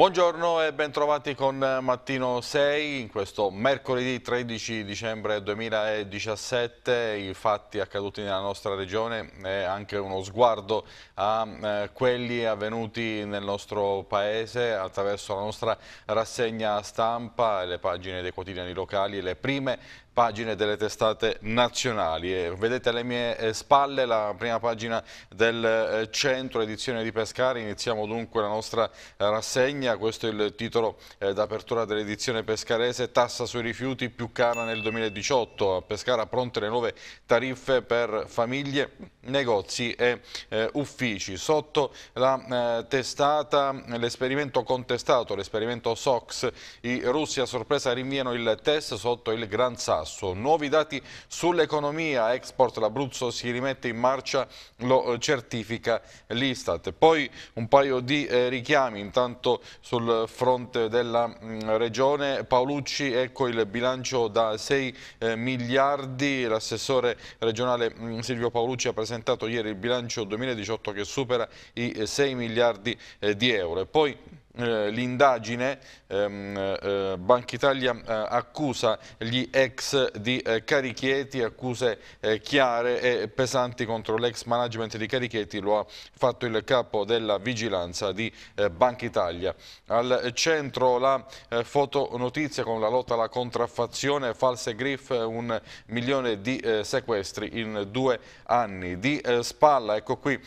Buongiorno e bentrovati con Mattino 6. In questo mercoledì 13 dicembre 2017 i fatti accaduti nella nostra regione e anche uno sguardo a eh, quelli avvenuti nel nostro paese attraverso la nostra rassegna stampa, le pagine dei quotidiani locali le prime pagine delle testate nazionali. vedete alle mie eh, spalle la prima pagina del eh, centro edizione di Pescari, iniziamo dunque la nostra eh, rassegna, questo è il titolo d'apertura dell'edizione pescarese, tassa sui rifiuti più cara nel 2018, a Pescara pronte le nuove tariffe per famiglie negozi e eh, uffici. Sotto la eh, testata l'esperimento contestato, l'esperimento SOX, i russi a sorpresa rinviano il test sotto il Gran Sasso. Nuovi dati sull'economia, export l'Abruzzo si rimette in marcia, lo eh, certifica l'Istat. Poi un paio di eh, richiami, intanto sul fronte della mh, mm, regione, Paolucci, ecco il bilancio da 6 eh, miliardi, l'assessore regionale mh, mm, Silvio Paolucci ha presentato presentato ieri il bilancio 2018 che supera i 6 eh, miliardi eh, di euro. E poi eh, l'indagine, ehm, eh, Banca Italia eh, accusa gli ex di Carichieti, accuse chiare e pesanti contro l'ex management di Carichieti, lo ha fatto il capo della vigilanza di Banca Italia. Al centro la fotonotizia con la lotta alla contraffazione, false griff, un milione di sequestri in due anni. Di spalla, ecco qui,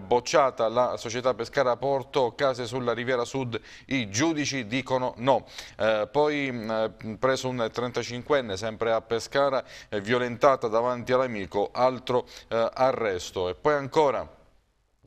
bocciata la società Pescara Porto, case sulla Riviera Sud Sud i giudici dicono no. Eh, poi mh, mm, eh, preso un 35enne sempre a Pescara, eh, violentata davanti all'amico, altro eh, arresto. E poi ancora...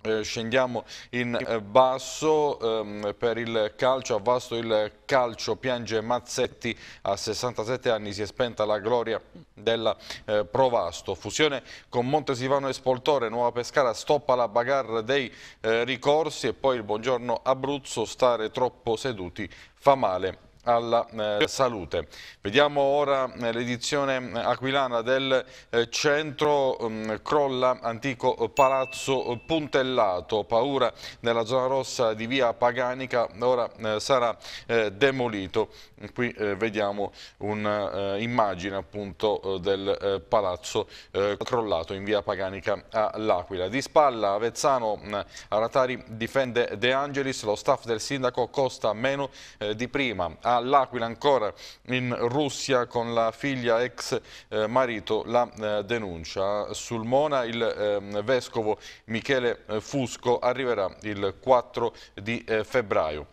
Eh, scendiamo in eh, basso ehm, per il calcio, a vasto il calcio piange Mazzetti, a 67 anni si è spenta la gloria della eh, Provasto. Fusione con Montesivano e Spoltore, Nuova Pescara stoppa la bagarre dei eh, ricorsi e poi il buongiorno Abruzzo, stare troppo seduti fa male alla eh, salute. Vediamo ora eh, l'edizione eh, aquilana del eh, centro mh, mm, crolla antico palazzo puntellato, paura nella zona rossa di via Paganica, ora eh, sarà eh, demolito qui eh, vediamo un'immagine eh, appunto eh, del eh, palazzo crollato in via Paganica all'Aquila. Di spalla Avezzano mm, Aratari difende De Angelis, lo staff del sindaco costa meno di prima. All'Aquila ancora in Russia con la figlia ex marito la denuncia. Sul Mona il ehm, vescovo Michele Fusco arriverà il 4 di febbraio.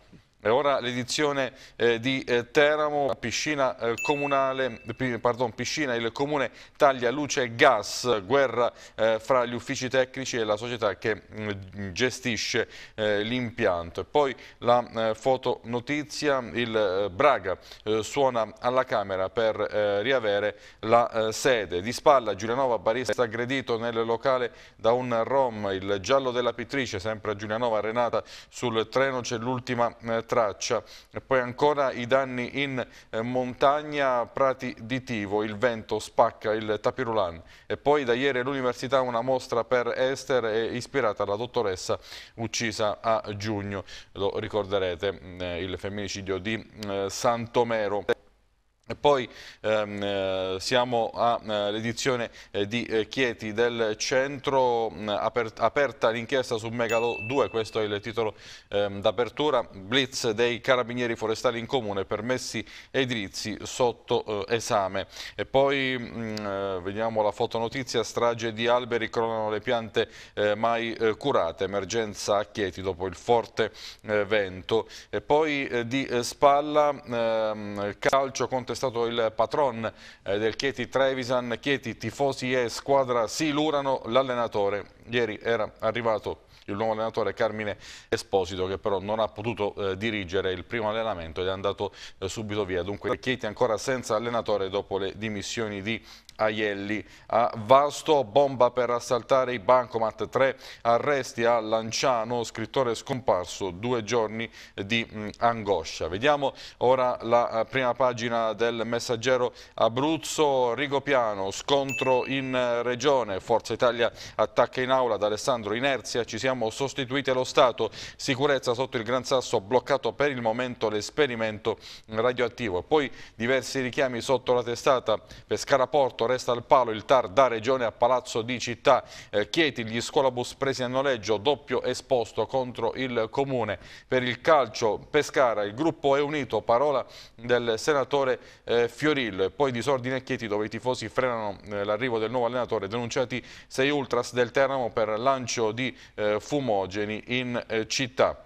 E ora l'edizione eh, di eh, Teramo, piscina, eh, comunale, pardon, piscina, il comune taglia luce e gas, guerra eh, fra gli uffici tecnici e la società che mh, mm, gestisce eh, l'impianto. poi la eh, fotonotizia, il Braga suona alla Camera per riavere la sede. Di spalla Giulianova barista è aggredito nel locale da un rom, il giallo della pittrice, sempre a Giulianova, Renata, sul treno c'è l'ultima eh, traccia. E poi ancora i danni in eh, montagna, prati di Tivo, il vento spacca il tapirulan. E poi da ieri all'università una mostra per Esther eh, ispirata alla dottoressa uccisa a giugno, lo ricorderete, mm, eh, il femminicidio di mm, Santomero poi ehm, eh, siamo all'edizione eh, eh, di eh, Chieti del centro, mh, mm, aper aperta l'inchiesta su Megalo 2, questo è il titolo ehm, d'apertura, blitz dei carabinieri forestali in comune, permessi edilizi sotto eh, esame. E poi mh, mm, eh, vediamo la fotonotizia, strage di alberi cronano le piante mai curate, emergenza a Chieti dopo il forte vento. E poi di spalla, ehm, calcio contestato stato il patron eh, del Chieti Trevisan. Chieti, tifosi e squadra si ilurano l'allenatore. Ieri era arrivato il nuovo allenatore Carmine Esposito che però non ha potuto eh, dirigere il primo allenamento ed è andato eh, subito via. Dunque Chieti ancora senza allenatore dopo le dimissioni di Aielli. A Vasto bomba per assaltare i bancomat, tre arresti a Lanciano, scrittore scomparso, due giorni di mm, angoscia. Vediamo ora la eh, prima pagina del messaggero Abruzzo, Rigopiano, scontro in eh, regione, Forza Italia attacca in aula ad Alessandro Inerzia, ci siamo sostituiti allo Stato, sicurezza sotto il Gran Sasso, bloccato per il momento l'esperimento radioattivo. Poi diversi richiami sotto la testata, Pescara Porto, resta al palo il TAR da Regione a Palazzo di Città. Eh, Chieti, gli scolabus presi a noleggio, doppio esposto contro il Comune. Per il calcio Pescara, il gruppo è unito, parola del senatore eh, Fioril. Poi disordine a Chieti dove i tifosi frenano eh, l'arrivo del nuovo allenatore, denunciati sei ultras del Teramo per lancio di eh, fumogeni in eh, città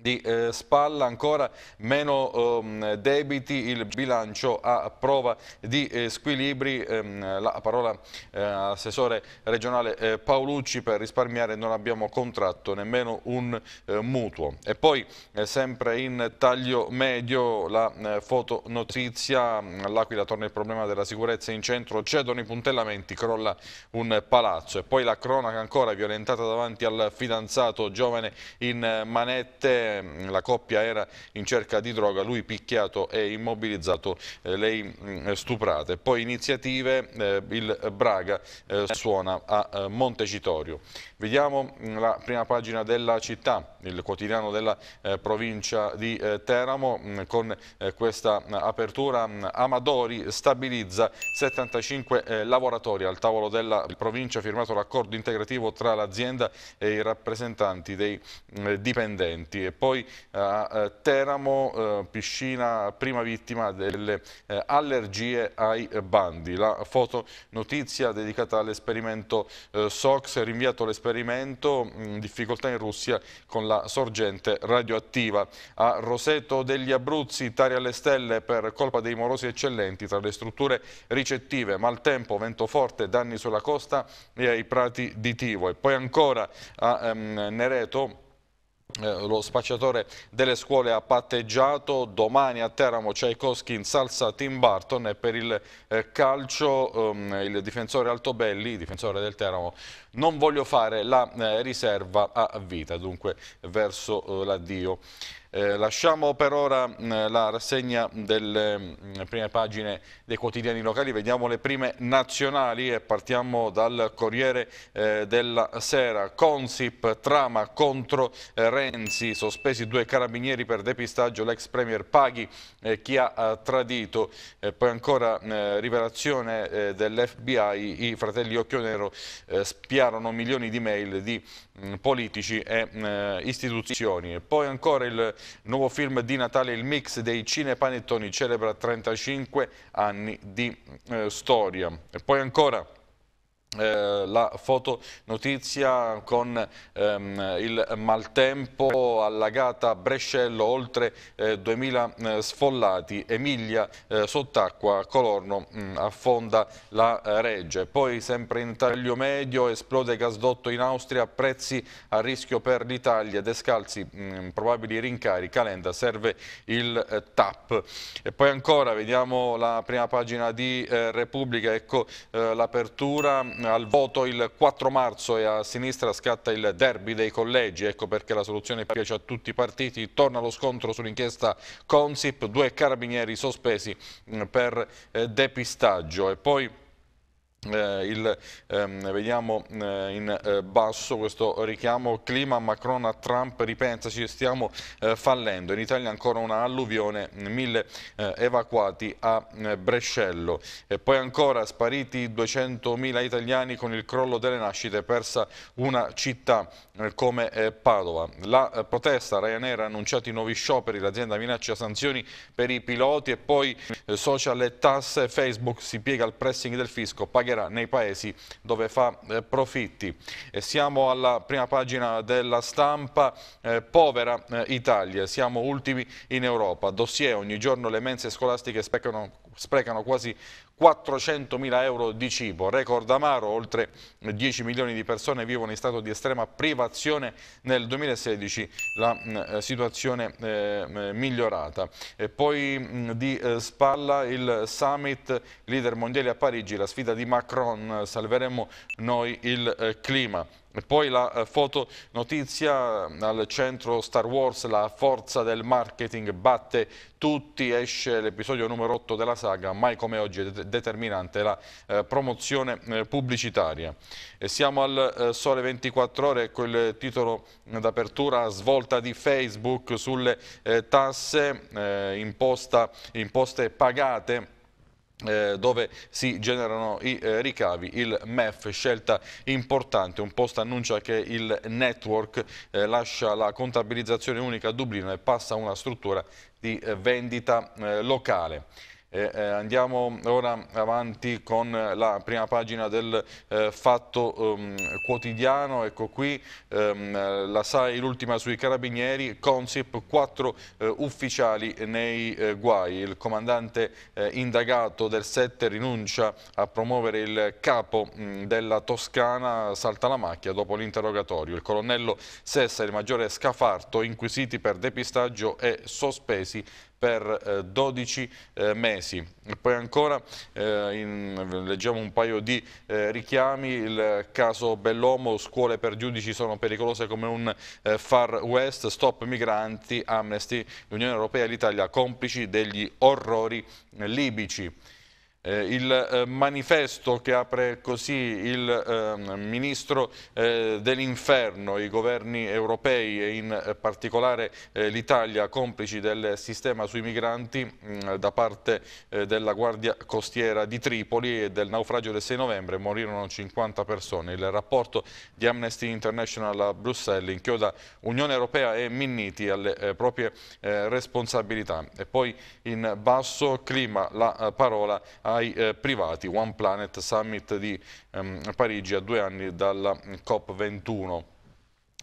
di eh, spalla, ancora meno ehm, debiti, il bilancio a prova di eh, squilibri, ehm, la parola eh, assessore regionale eh, Paolucci per risparmiare non abbiamo contratto nemmeno un eh, mutuo. E poi eh, sempre in taglio medio la eh, fotonotizia, mm, l'Aquila torna il problema della sicurezza in centro, cedono i puntellamenti, crolla un palazzo e poi la cronaca ancora violentata davanti al fidanzato giovane in manette eh, la coppia era in cerca di droga, lui picchiato e immobilizzato, eh, lei eh, stuprata. Poi iniziative, il Braga suona a Montecitorio. Vediamo mm, la prima pagina della città, il quotidiano della provincia di Teramo, mm, con questa mm, apertura Amadori stabilizza 75 lavoratori al tavolo della provincia, firmato l'accordo integrativo tra l'azienda e i rappresentanti dei dipendenti poi eh, a eh, Teramo, eh, piscina prima vittima delle allergie ai bandi. La fotonotizia dedicata all'esperimento SOX, rinviato l'esperimento, mm, difficoltà in Russia con la sorgente radioattiva. A Roseto degli Abruzzi, tari alle stelle per colpa dei morosi eccellenti tra le strutture ricettive, maltempo, vento forte, danni sulla costa e ai prati di Tivo. E poi ancora a um, Nereto eh, lo spacciatore delle scuole ha patteggiato, domani a Teramo Tchaikovsky in salsa Tim Barton e per il eh, calcio ehm, il difensore Altobelli, difensore del Teramo, non voglio fare la eh, riserva a vita, dunque verso eh, l'addio. Eh, lasciamo per ora mh, mm, la rassegna delle mh, mm, prime pagine dei quotidiani locali, vediamo le prime nazionali e partiamo dal Corriere eh, della Sera. Consip, trama contro eh, Renzi, sospesi due carabinieri per depistaggio, l'ex premier paghi eh, chi ha eh, tradito. poi ancora eh, rivelazione dell'FBI, i fratelli Occhionero spiati inviarono milioni di mail di mh, mm, politici e mh, eh, istituzioni. Poi ancora il nuovo film di Natale, il mix dei cinepanettoni, celebra 35 anni di eh, storia. E poi ancora... Eh, la fotonotizia con ehm, il maltempo allagata Brescello, oltre eh, 2000 eh, sfollati, Emilia eh, sott'acqua, Colorno mh, mm, affonda la eh, Regge. Poi sempre in taglio medio esplode gasdotto in Austria, prezzi a rischio per l'Italia, descalzi mh, mm, probabili rincari, Calenda serve il eh, TAP. E poi ancora vediamo la prima pagina di Repubblica, ecco l'apertura al voto il 4 marzo e a sinistra scatta il derby dei collegi, ecco perché la soluzione piace a tutti i partiti, torna lo scontro sull'inchiesta Consip, due carabinieri sospesi mm, per eh, depistaggio e poi eh, il, ehm, vediamo eh, in eh, basso questo richiamo clima Macron a Trump ripensaci stiamo eh, fallendo in Italia ancora una alluvione mille eh, evacuati a eh, Brescello e poi ancora spariti 200.000 italiani con il crollo delle nascite persa una città come Padova la protesta Ryanair ha annunciato i nuovi scioperi l'azienda minaccia sanzioni per i piloti e poi social e tasse Facebook si piega al pressing del fisco paga pagherà nei paesi dove fa eh, profitti. siamo alla prima pagina della stampa, eh, povera eh, Italia, siamo ultimi in Europa, dossier, ogni giorno le mense scolastiche sprecano, sprecano quasi 400.000 euro di cibo, record amaro, oltre 10 milioni di persone vivono in stato di estrema privazione, nel 2016 la mh, mm, eh, situazione eh, migliorata. E poi mh, mm, di eh, spalla il summit leader mondiali a Parigi, la sfida di Macron, salveremo noi il eh, clima poi la eh, fotonotizia eh, al centro Star Wars, la forza del marketing batte tutti, esce l'episodio numero 8 della saga, mai come oggi è determinante la eh, promozione eh, pubblicitaria. E siamo al eh, Sole 24 Ore, ecco il titolo d'apertura, svolta di Facebook sulle eh, tasse, imposta, imposte pagate eh, dove si generano i eh, ricavi, il MEF, scelta importante, un post annuncia che il network eh, lascia la contabilizzazione unica a Dublino e passa a una struttura di vendita locale. Eh, eh, andiamo ora avanti con la prima pagina del eh, Fatto ehm, Quotidiano, ecco qui ehm, la SAI l'ultima sui carabinieri, Consip, quattro eh, ufficiali nei eh, guai, il comandante eh, indagato del 7 rinuncia a promuovere il capo mh, della Toscana, salta la macchia dopo l'interrogatorio, il colonnello Sessa e il maggiore Scafarto inquisiti per depistaggio e sospesi per 12 eh, eh, mesi. E Poi ancora eh, in, leggiamo un paio di richiami, il caso Bellomo, scuole per giudici sono pericolose come un far west, stop migranti, Amnesty, l'Unione Europea e l'Italia complici degli orrori libici. Eh, il eh, manifesto che apre così il ehm, eh, Ministro dell'Inferno, i governi europei e in eh, particolare eh, l'Italia complici del sistema sui migranti mh, mm, da parte eh, della Guardia Costiera di Tripoli e del naufragio del 6 novembre morirono 50 persone. Il rapporto di Amnesty International a Bruxelles inchioda Unione Europea e Minniti alle proprie responsabilità. E poi in basso clima la parola ai eh, privati. One Planet Summit di ehm, Parigi a due anni dalla mm, COP21.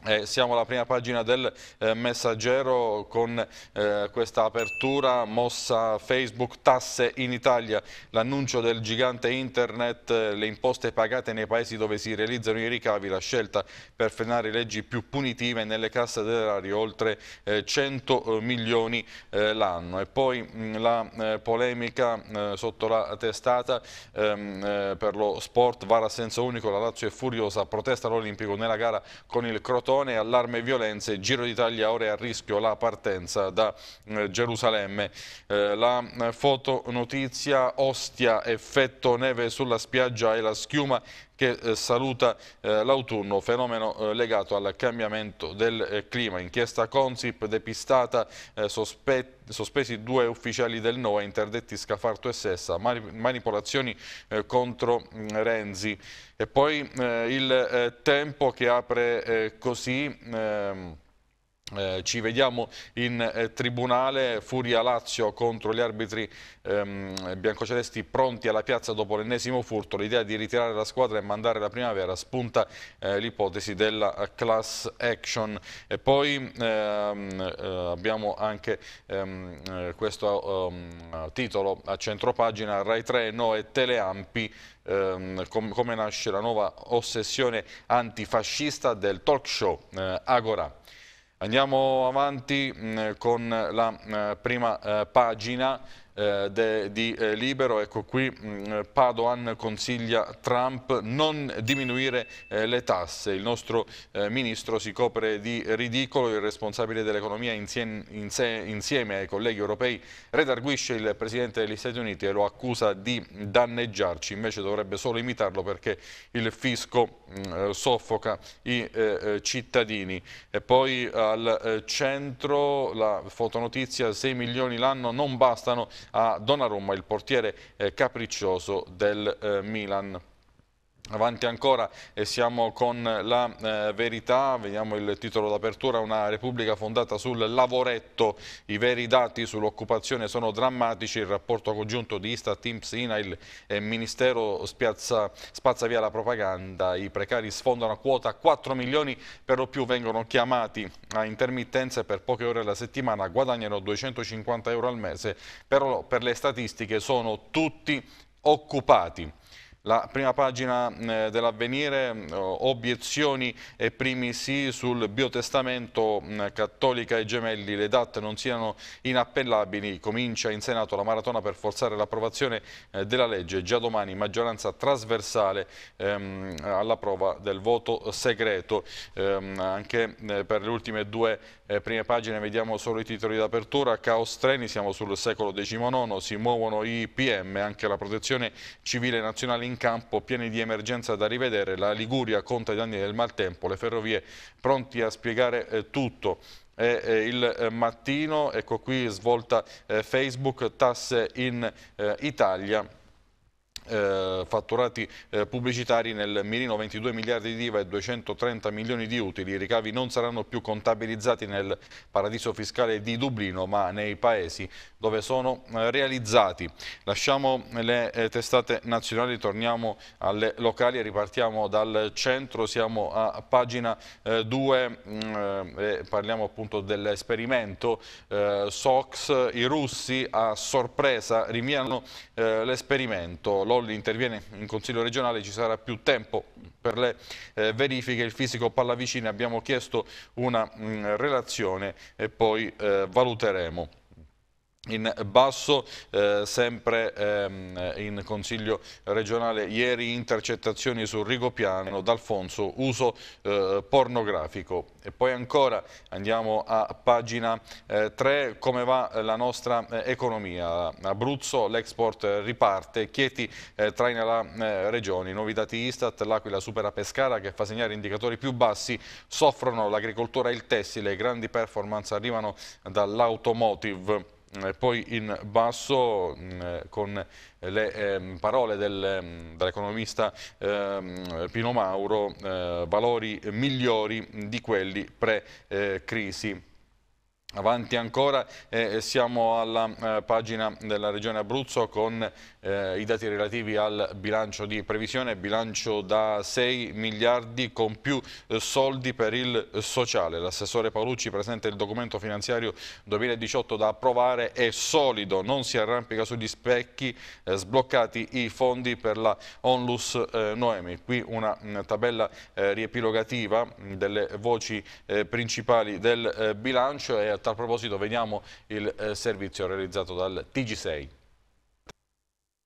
Eh, siamo alla prima pagina del eh, messaggero con eh, questa apertura mossa Facebook tasse in Italia, l'annuncio del gigante internet, eh, le imposte pagate nei paesi dove si realizzano i ricavi, la scelta per frenare leggi più punitive nelle casse dell'erario oltre 100 eh, eh, milioni l'anno. E poi mh, mm, la polemica sotto la testata ehm, per lo sport, vara a senso unico, la Lazio è furiosa, protesta l'Olimpico nella gara con il Crotone persone, allarme e violenze, Giro d'Italia ora è a rischio la partenza da eh, Gerusalemme. Eh, la eh, fotonotizia Ostia, effetto neve sulla spiaggia e la schiuma che eh, saluta eh, l'autunno, fenomeno eh, legato al cambiamento del clima. Inchiesta Consip, depistata, sospesi due ufficiali del NOA, interdetti Scafarto e Sessa, manipolazioni contro Renzi. E poi il tempo che apre così... Ehm, eh, ci vediamo in eh, tribunale, Furia Lazio contro gli arbitri ehm, biancocelesti pronti alla piazza dopo l'ennesimo furto, l'idea di ritirare la squadra e mandare la primavera spunta eh, l'ipotesi della eh, class action e poi ehm, eh, abbiamo anche ehm, eh, questo ehm, titolo a centropagina Rai 3, No e Teleampi ehm, com come nasce la nuova ossessione antifascista del talk show Agora. Andiamo avanti mm, con la eh, prima eh, pagina eh, de, di eh, Libero, ecco qui mh, mm, Padoan consiglia Trump non diminuire eh, le tasse, il nostro eh, ministro si copre di ridicolo, il responsabile dell'economia insieme, insieme, ai colleghi europei redarguisce il presidente degli Stati Uniti e lo accusa di danneggiarci, invece dovrebbe solo imitarlo perché il fisco mh, mm, eh, soffoca i eh, cittadini. E poi al centro la fotonotizia 6 milioni l'anno non bastano a Donnarumma, il portiere eh, capriccioso del eh, Milan. Avanti ancora e siamo con la eh, verità, vediamo il titolo d'apertura, una repubblica fondata sul lavoretto, i veri dati sull'occupazione sono drammatici, il rapporto congiunto di Istat, Timps, Inail e Ministero spiazza, spazza via la propaganda, i precari sfondano a quota 4 milioni, per lo più vengono chiamati a intermittenze per poche ore alla settimana guadagnano 250 euro al mese, però per le statistiche sono tutti occupati. La prima pagina mm, eh, dell'avvenire, mm, obiezioni e primi sì sul biotestamento mm, cattolica e gemelli, le date non siano inappellabili, comincia in Senato la maratona per forzare l'approvazione eh, della legge, già domani maggioranza trasversale ehm, alla prova del voto segreto, ehm, anche eh, per le ultime due eh, prime pagine vediamo solo i titoli d'apertura, caos treni, siamo sul secolo XIX, si muovono i PM, anche la protezione civile nazionale in in campo pieni di emergenza da rivedere, la Liguria conta i danni del maltempo, le ferrovie pronti a spiegare eh, tutto. Eh, eh, il eh, mattino, ecco qui svolta eh, Facebook, tasse in eh, Italia eh, fatturati eh, pubblicitari nel mirino 22 miliardi di IVA e 230 milioni di utili. I ricavi non saranno più contabilizzati nel paradiso fiscale di Dublino ma nei paesi dove sono eh, realizzati. Lasciamo le eh, testate nazionali, torniamo alle locali e ripartiamo dal centro. Siamo a pagina 2 eh, mm, eh, e parliamo appunto dell'esperimento SOX. I russi a sorpresa rinviano l'esperimento Lolli interviene in Consiglio regionale, ci sarà più tempo per le eh, verifiche, il fisico Pallavicini, abbiamo chiesto una mh, mm, relazione e poi eh, valuteremo in basso, eh, sempre ehm, in Consiglio regionale, ieri intercettazioni su Rigopiano d'Alfonso, uso eh, pornografico. E poi ancora andiamo a pagina eh, 3, come va la nostra eh, economia. Abruzzo, l'export riparte, Chieti eh, traina la eh, regione, i nuovi dati Istat, l'Aquila supera Pescara che fa segnare indicatori più bassi, soffrono l'agricoltura e il tessile, grandi performance arrivano dall'automotive. Eh, poi in basso mm, eh, con le ehm, parole del, mm, dell'economista ehm, Pino Mauro, eh, valori migliori di quelli pre-crisi. Avanti ancora, eh, eh, siamo alla eh, pagina della Regione Abruzzo con eh, i dati relativi al bilancio di previsione, bilancio da 6 miliardi con più eh, soldi per il sociale. L'assessore Paolucci presenta il documento finanziario 2018 da approvare, è solido, non si arrampica sugli specchi, eh, sbloccati i fondi per la Onlus Noemi. Qui una mh, mm, tabella riepilogativa mm, delle voci principali del bilancio e a tal proposito vediamo il eh, servizio realizzato dal TG6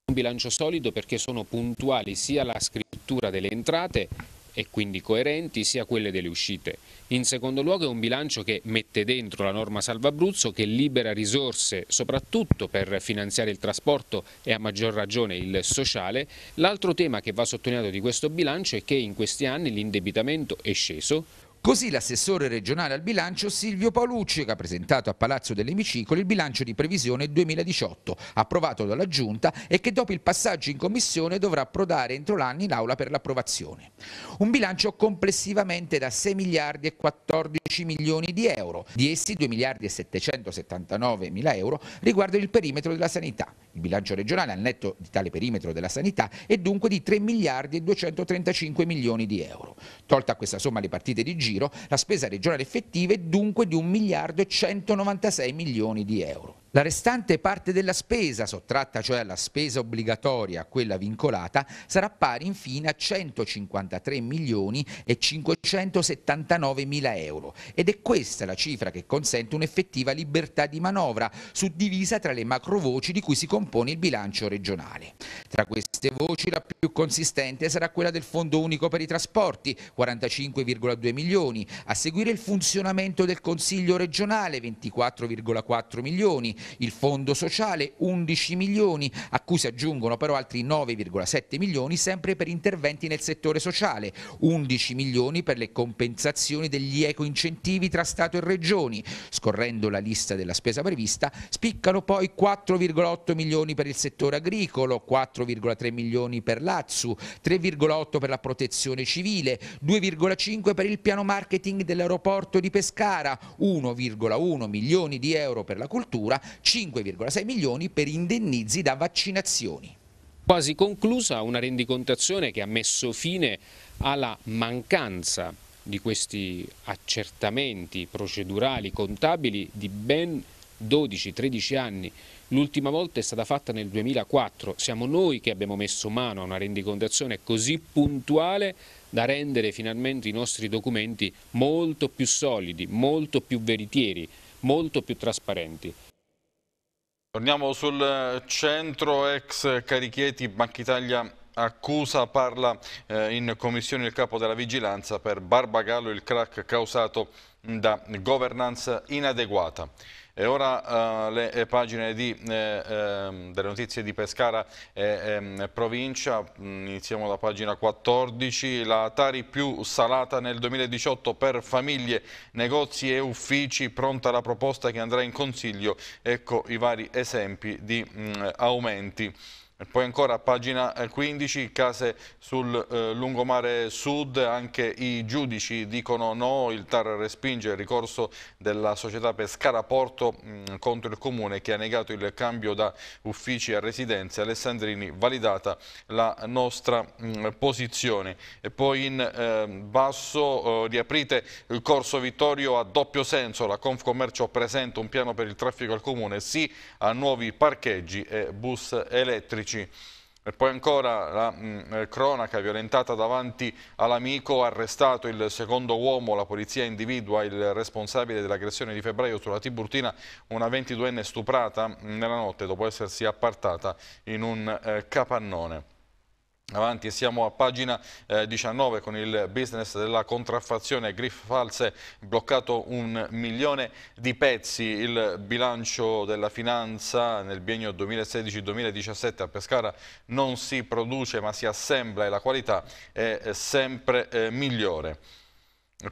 un bilancio solido perché sono puntuali sia la scrittura delle entrate e quindi coerenti sia quelle delle uscite. In secondo luogo è un bilancio che mette dentro la norma Salva Abruzzo che libera risorse soprattutto per finanziare il trasporto e a maggior ragione il sociale. L'altro tema che va sottolineato di questo bilancio è che in questi anni l'indebitamento è sceso, Così l'assessore regionale al bilancio Silvio Paolucci che ha presentato a Palazzo delle Micicole il bilancio di previsione 2018, approvato dalla Giunta e che dopo il passaggio in Commissione dovrà approdare entro l'anno in Aula per l'approvazione. Un bilancio complessivamente da 6 miliardi e 14 milioni di euro, di essi 2 miliardi e 779 mila euro riguardano il perimetro della sanità. Il bilancio regionale al netto di tale perimetro della sanità è dunque di 3 miliardi e 235 milioni di euro. Tolta questa somma le partite di giro, giro la spesa regionale effettiva è dunque di 1 miliardo e 196 milioni di euro. La restante parte della spesa, sottratta cioè alla spesa obbligatoria a quella vincolata, sarà pari infine a 153 milioni e 579 mila euro ed è questa la cifra che consente un'effettiva libertà di manovra suddivisa tra le macrovoci di cui si compone il bilancio regionale. Tra queste voci la più consistente sarà quella del Fondo Unico per i Trasporti, 45,2 milioni, a seguire il funzionamento del Consiglio regionale, 24,4 milioni, il fondo sociale 11 milioni, a cui si aggiungono però altri 9,7 milioni sempre per interventi nel settore sociale, 11 milioni per le compensazioni degli ecoincentivi tra Stato e Regioni. Scorrendo la lista della spesa prevista, spiccano poi 4,8 milioni per il settore agricolo, 4,3 milioni per l'Azzu, 3,8 per la protezione civile, 2,5 per il piano marketing dell'aeroporto di Pescara, 1,1 milioni di euro per la cultura 5,6 milioni per indennizi da vaccinazioni. Quasi conclusa una rendicontazione che ha messo fine alla mancanza di questi accertamenti procedurali contabili di ben 12-13 anni. L'ultima volta è stata fatta nel 2004. Siamo noi che abbiamo messo mano a una rendicontazione così puntuale da rendere finalmente i nostri documenti molto più solidi, molto più veritieri, molto più trasparenti. Torniamo sul eh, centro ex Carichieti, Banca Italia accusa, parla eh, in commissione il capo della vigilanza per Barbagallo il crack causato da governance inadeguata. E ora eh, le eh, pagine di, eh, ehm, delle notizie di Pescara e ehm, provincia, mm, iniziamo da pagina 14, la Tari più salata nel 2018 per famiglie, negozi e uffici, pronta la proposta che andrà in consiglio, ecco i vari esempi di mh, mm, aumenti. E poi ancora a pagina 15, eh, case sul eh, lungomare sud, anche i giudici dicono no, il TAR respinge il ricorso della società Pescara Porto mh, mm, contro il comune che ha negato il cambio da uffici a residenze. Alessandrini validata la nostra mh, mm, posizione. E poi in eh, basso eh, riaprite il corso Vittorio a doppio senso, la Confcommercio presenta un piano per il traffico al comune, sì a nuovi parcheggi e bus elettrici. 15. E poi ancora la mh, mm, eh, cronaca violentata davanti all'amico, arrestato il secondo uomo, la polizia individua il responsabile dell'aggressione di febbraio sulla Tiburtina, una 22enne stuprata nella notte dopo essersi appartata in un eh, capannone. Avanti siamo a pagina eh, 19 con il business della contraffazione griff false, bloccato un milione di pezzi. Il bilancio della finanza nel biennio 2016-2017 a Pescara non si produce ma si assembla e la qualità è eh, sempre eh, migliore.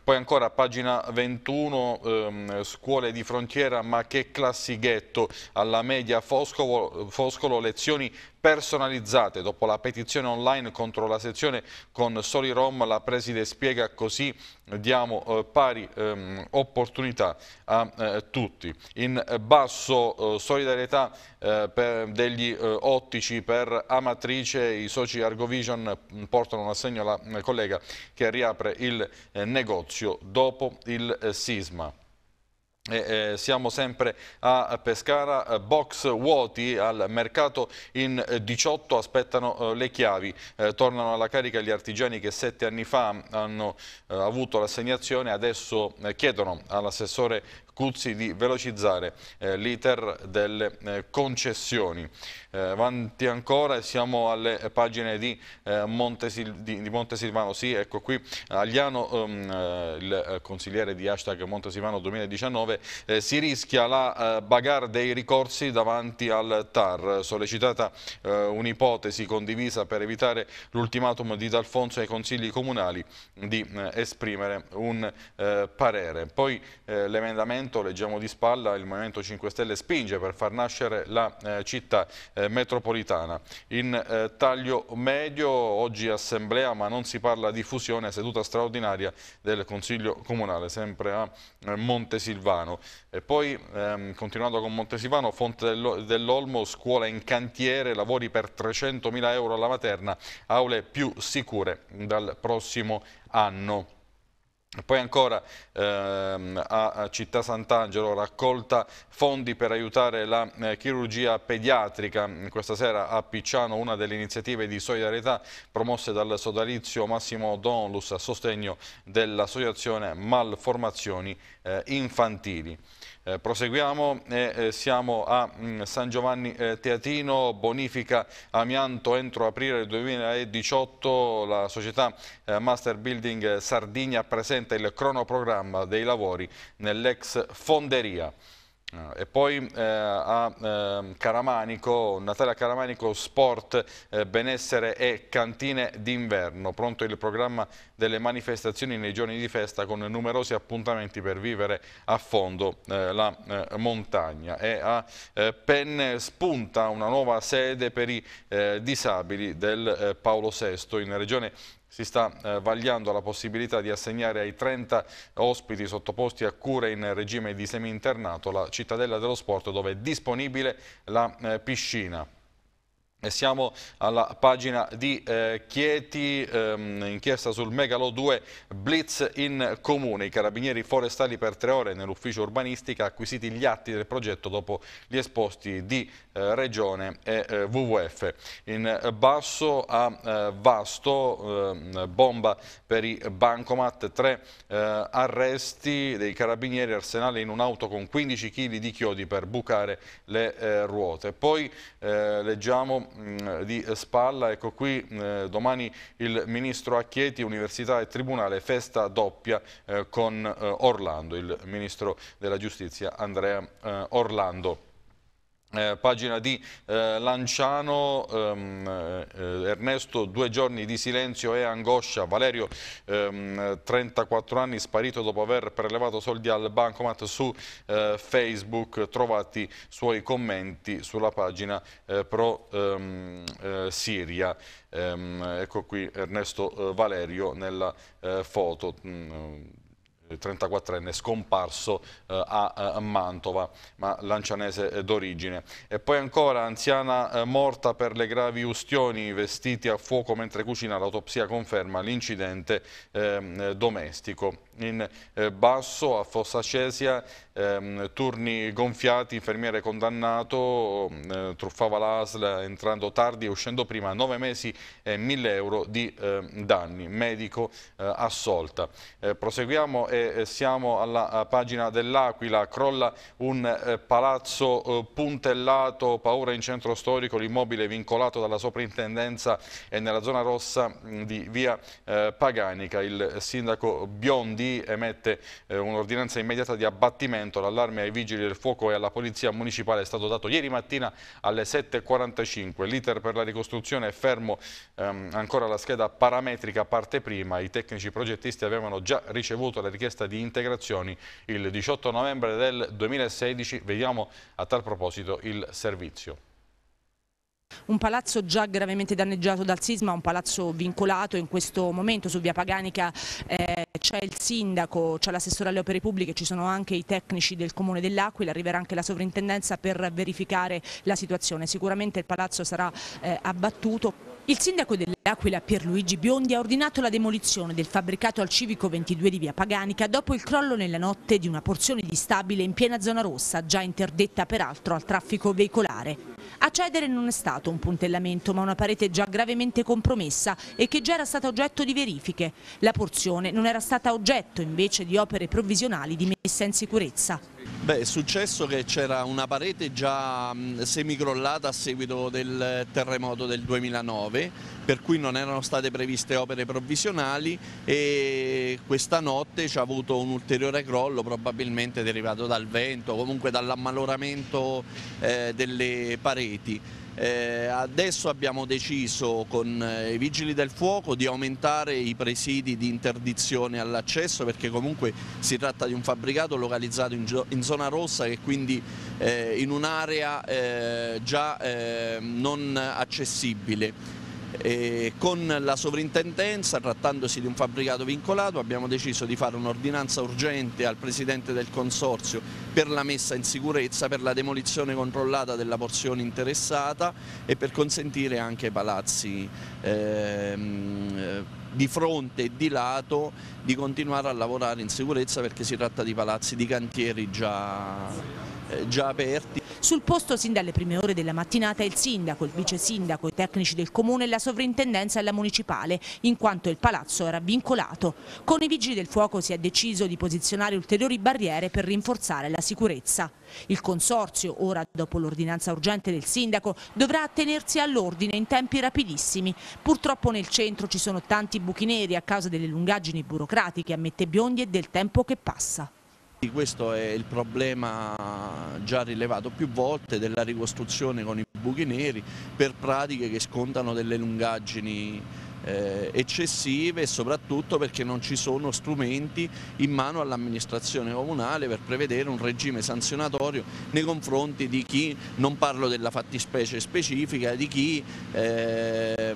Poi ancora pagina 21, ehm, scuole di frontiera ma che classi ghetto alla media Foscolo, Foscolo lezioni personalizzate. Dopo la petizione online contro la sezione con Soli Rom, la Preside spiega così diamo eh, pari ehm, opportunità a eh, tutti. In basso eh, solidarietà eh, degli eh, ottici per Amatrice, i soci Argovision mm, portano un assegno alla eh, collega che riapre il negozio dopo il sisma. Eh, siamo sempre a Pescara, eh, box vuoti al mercato in 18 eh, aspettano eh, le chiavi, eh, tornano alla carica gli artigiani che sette anni fa hanno eh, avuto l'assegnazione, adesso chiedono all'assessore Cuzzi di velocizzare eh, l'iter delle eh, concessioni. Eh, avanti ancora e siamo alle pagine di, eh, Montesil di, di Montesilvano, sì ecco qui Agliano, um, il eh, consigliere di hashtag Montesilvano 2019, si rischia la bagarre dei ricorsi davanti al TAR, sollecitata un'ipotesi condivisa per evitare l'ultimatum di D'Alfonso ai consigli comunali di esprimere un parere. Poi l'emendamento momento, leggiamo di spalla, il Movimento 5 Stelle spinge per far nascere la eh, città eh, metropolitana. In eh, taglio medio, oggi assemblea, ma non si parla di fusione, seduta straordinaria del Consiglio Comunale, sempre a eh, Montesilvano. E poi, ehm, continuando con Montesilvano, Fonte dell'Olmo, scuola in cantiere, lavori per 300.000 euro alla materna, aule più sicure dal prossimo anno. Poi ancora ehm, a Città Sant'Angelo raccolta fondi per aiutare la eh, chirurgia pediatrica. Questa sera a Picciano una delle iniziative di solidarietà promosse dal sodalizio Massimo Donlus a sostegno dell'associazione Malformazioni eh, Infantili. Eh, proseguiamo eh, siamo a mh, mm, San Giovanni eh, Teatino, bonifica amianto entro aprile 2018, la società eh, Master Building eh, Sardigna presenta il cronoprogramma dei lavori nell'ex fonderia. Ah, e poi eh, a eh, Caramanico, Natale a Caramanico, sport, eh, benessere e cantine d'inverno. Pronto il programma delle manifestazioni nei giorni di festa con numerosi appuntamenti per vivere a fondo eh, la eh, montagna. E a eh, Penne spunta una nuova sede per i disabili del Paolo VI in regione si sta eh, vagliando la possibilità di assegnare ai 30 ospiti sottoposti a cure in regime di semi-internato la cittadella dello sport dove è disponibile la eh, piscina. Siamo alla pagina di eh, Chieti, ehm, inchiesta sul Megalo 2, blitz in comune. I carabinieri forestali per tre ore nell'ufficio urbanistica acquisiti gli atti del progetto dopo gli esposti di eh, Regione e eh, WWF. In basso a eh, Vasto, ehm, bomba per i bancomat, tre eh, arresti dei carabinieri arsenale in un'auto con 15 kg di chiodi per bucare le eh, ruote. Poi leggiamo Mm, di Spalla. Ecco qui eh, domani il ministro Acchieti, Università e Tribunale, festa doppia eh, con eh, Orlando, il ministro della Giustizia Andrea eh, Orlando. Eh, pagina di eh, Lanciano, ehm, eh, Ernesto, due giorni di silenzio e angoscia, Valerio, ehm, 34 anni, sparito dopo aver prelevato soldi al bancomat su eh, Facebook, trovati i suoi commenti sulla pagina eh, pro ehm, eh, Siria. Ehm, ecco qui Ernesto Valerio nella foto. Mh, mm, 34enne scomparso eh, eh, a, Mantova, ma lancianese eh, d'origine. E poi ancora anziana eh, morta per le gravi ustioni, vestiti a fuoco mentre cucina, l'autopsia conferma l'incidente ehm, eh, domestico in eh, basso a Fossa Cesia, ehm, turni gonfiati, infermiere condannato, mm, eh, truffava l'ASL entrando tardi e uscendo prima, 9 mesi e 1000 euro di eh, danni, medico eh, assolta. Eh, proseguiamo e siamo alla pagina dell'Aquila, crolla un eh, palazzo puntellato, paura in centro storico, l'immobile vincolato dalla soprintendenza e nella zona rossa mh, mm, di via Paganica, il sindaco Biondi PD emette eh, un'ordinanza immediata di abbattimento, l'allarme ai vigili del fuoco e alla polizia municipale è stato dato ieri mattina alle 7.45, l'iter per la ricostruzione è fermo ehm, ancora la scheda parametrica parte prima, i tecnici progettisti avevano già ricevuto la richiesta di integrazioni il 18 novembre del 2016, vediamo a tal proposito il servizio. Un palazzo già gravemente danneggiato dal sisma, un palazzo vincolato in questo momento su via Paganica eh, c'è il sindaco, c'è l'assessore alle opere pubbliche, ci sono anche i tecnici del comune dell'Aquila, arriverà anche la sovrintendenza per verificare la situazione. Sicuramente il palazzo sarà eh, abbattuto. Il sindaco dell'Aquila Pierluigi Biondi ha ordinato la demolizione del fabbricato al civico 22 di via Paganica dopo il crollo nella notte di una porzione di stabile in piena zona rossa, già interdetta peraltro al traffico veicolare. A cedere non è stato un puntellamento ma una parete già gravemente compromessa e che già era stata oggetto di verifiche. La porzione non era stata oggetto invece di opere provvisionali di messa in sicurezza. Beh, è successo che c'era una parete già semicrollata a seguito del terremoto del 2009, per cui non erano state previste opere provvisionali e questa notte c'è avuto un ulteriore crollo, probabilmente derivato dal vento o comunque dall'ammaloramento eh, delle pareti. Eh, adesso abbiamo deciso con eh, i Vigili del Fuoco di aumentare i presidi di interdizione all'accesso perché comunque si tratta di un fabbricato localizzato in, in zona rossa e quindi eh, in un'area eh, già eh, non accessibile. E con la sovrintendenza, trattandosi di un fabbricato vincolato, abbiamo deciso di fare un'ordinanza urgente al Presidente del Consorzio per la messa in sicurezza, per la demolizione controllata della porzione interessata e per consentire anche ai palazzi ehm, di fronte e di lato di continuare a lavorare in sicurezza perché si tratta di palazzi di cantieri già, eh, già aperti. Sul posto sin dalle prime ore della mattinata il sindaco, il vice sindaco, i tecnici del comune e la sovrintendenza alla municipale, in quanto il palazzo era vincolato. Con i vigili del fuoco si è deciso di posizionare ulteriori barriere per rinforzare la sicurezza. Il consorzio, ora dopo l'ordinanza urgente del sindaco, dovrà attenersi all'ordine in tempi rapidissimi. Purtroppo nel centro ci sono tanti buchi neri a causa delle lungaggini burocratiche, ammette Biondi, e del tempo che passa. Questo è il problema già rilevato più volte della ricostruzione con i buchi neri per pratiche che scontano delle lungaggini eh, eccessive e soprattutto perché non ci sono strumenti in mano all'amministrazione comunale per prevedere un regime sanzionatorio nei confronti di chi, non parlo della fattispecie specifica, di chi eh,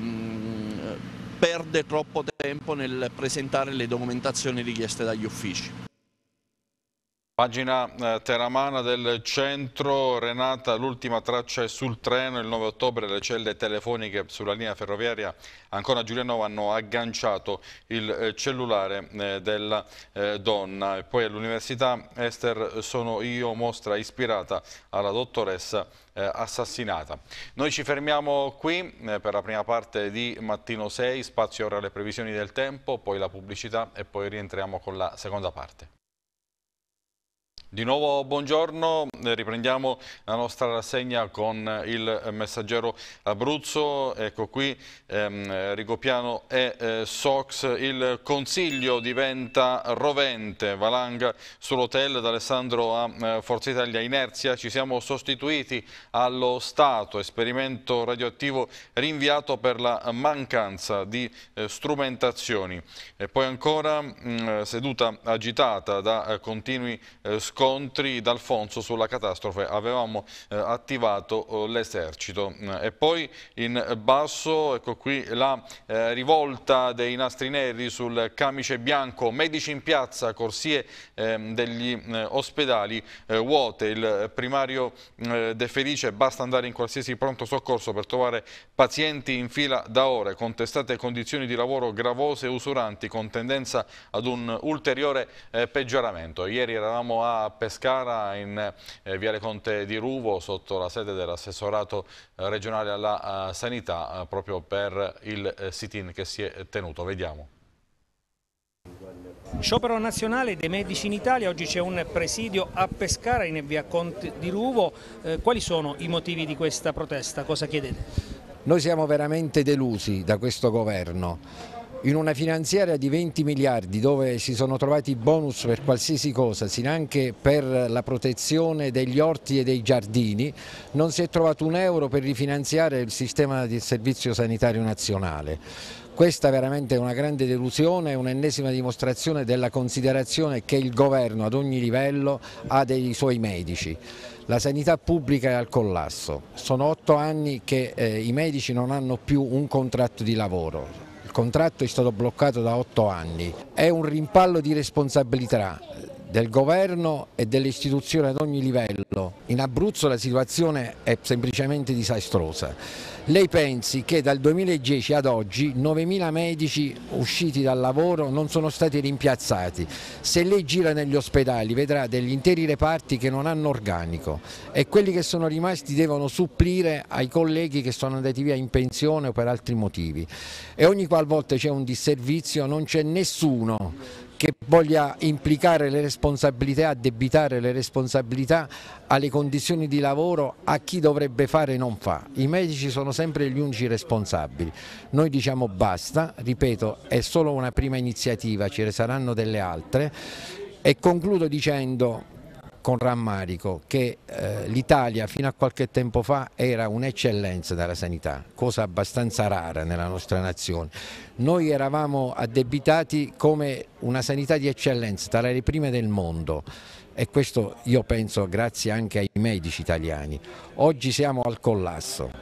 perde troppo tempo nel presentare le documentazioni richieste dagli uffici. Pagina eh, teramana del centro, Renata, l'ultima traccia è sul treno, il 9 ottobre le celle telefoniche sulla linea ferroviaria ancora Giulianova hanno agganciato il eh, cellulare eh, della donna. E poi all'Università Esther sono io, mostra ispirata alla dottoressa assassinata. Noi ci fermiamo qui per la prima parte di Mattino 6, spazio ora alle previsioni del tempo, poi la pubblicità e poi rientriamo con la seconda parte. Di nuovo buongiorno, eh, riprendiamo la nostra rassegna con eh, il eh, messaggero Abruzzo, ecco qui ehm, Rigopiano e eh, Sox, il consiglio diventa rovente, valanga sull'hotel d'Alessandro a eh, Forza Italia Inerzia, ci siamo sostituiti allo Stato, esperimento radioattivo rinviato per la mancanza di eh, strumentazioni. E poi ancora mh, mm, seduta agitata da continui scontri scontri d'Alfonso sulla catastrofe avevamo eh, attivato eh, l'esercito e poi in basso ecco qui la eh, rivolta dei nastri neri sul camice bianco medici in piazza corsie ehm, degli eh, ospedali eh, vuote il primario eh, De Felice basta andare in qualsiasi pronto soccorso per trovare pazienti in fila da ore contestate condizioni di lavoro gravose e usuranti con tendenza ad un ulteriore peggioramento ieri eravamo a Pescara in eh, Viale Conte di Ruvo sotto la sede dell'assessorato eh, regionale alla eh, sanità eh, proprio per il sit-in che si è tenuto. Vediamo. Sciopero nazionale dei medici in Italia, oggi c'è un presidio a Pescara in via Conte di Ruvo, eh, quali sono i motivi di questa protesta, cosa chiedete? Noi siamo veramente delusi da questo governo, in una finanziaria di 20 miliardi dove si sono trovati bonus per qualsiasi cosa, sin anche per la protezione degli orti e dei giardini, non si è trovato un euro per rifinanziare il sistema del servizio sanitario nazionale. Questa veramente è una grande delusione, un'ennesima dimostrazione della considerazione che il governo ad ogni livello ha dei suoi medici. La sanità pubblica è al collasso, sono otto anni che eh, i medici non hanno più un contratto di lavoro, contratto è stato bloccato da otto anni. È un rimpallo di responsabilità del governo e delle istituzioni ad ogni livello. In Abruzzo la situazione è semplicemente disastrosa. Lei pensi che dal 2010 ad oggi 9.000 medici usciti dal lavoro non sono stati rimpiazzati. Se lei gira negli ospedali vedrà degli interi reparti che non hanno organico e quelli che sono rimasti devono supplire ai colleghi che sono andati via in pensione o per altri motivi. E ogni qualvolta c'è un disservizio non c'è nessuno che voglia implicare le responsabilità, addebitare le responsabilità alle condizioni di lavoro a chi dovrebbe fare e non fa. I medici sono sempre gli unici responsabili. Noi diciamo basta, ripeto, è solo una prima iniziativa, ce ne saranno delle altre e concludo dicendo con rammarico che eh, l'Italia fino a qualche tempo fa era un'eccellenza della sanità, cosa abbastanza rara nella nostra nazione. Noi eravamo addebitati come una sanità di eccellenza, tra le prime del mondo e questo io penso grazie anche ai medici italiani. Oggi siamo al collasso.